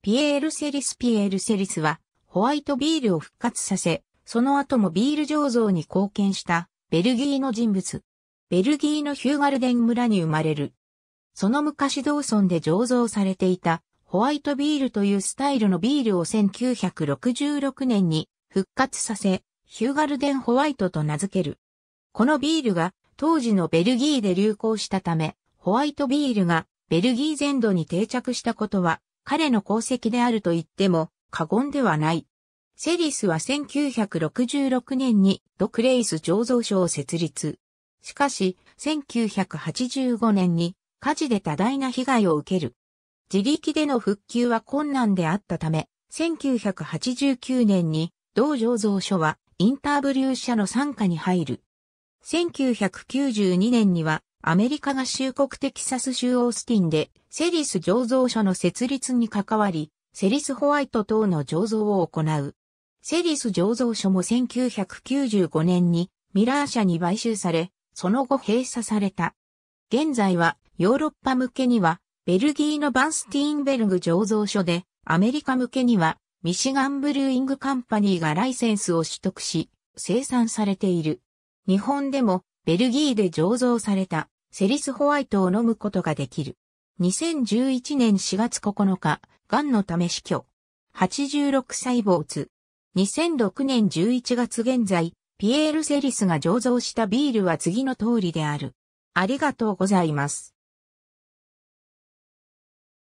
ピエール・セリス・ピエール・セリスは、ホワイトビールを復活させ、その後もビール醸造に貢献した、ベルギーの人物。ベルギーのヒューガルデン村に生まれる。その昔同村で醸造されていた、ホワイトビールというスタイルのビールを1966年に復活させ、ヒューガルデンホワイトと名付ける。このビールが当時のベルギーで流行したため、ホワイトビールがベルギー全土に定着したことは彼の功績であると言っても過言ではない。セリスは1966年にドクレイス醸造所を設立。しかし、1985年に火事で多大な被害を受ける。自力での復旧は困難であったため、1989年に同醸造所はインターブリュー社の傘下に入る。1992年にはアメリカ合衆国テキサス州オースティンでセリス醸造所の設立に関わり、セリスホワイト等の醸造を行う。セリス醸造所も1995年にミラー社に買収され、その後閉鎖された。現在はヨーロッパ向けにはベルギーのバンスティーンベルグ醸造所で、アメリカ向けにはミシガンブルーイングカンパニーがライセンスを取得し、生産されている。日本でもベルギーで醸造されたセリスホワイトを飲むことができる。2011年4月9日、癌のため死去。86歳没。2006年11月現在、ピエール・セリスが醸造したビールは次の通りである。ありがとうございます。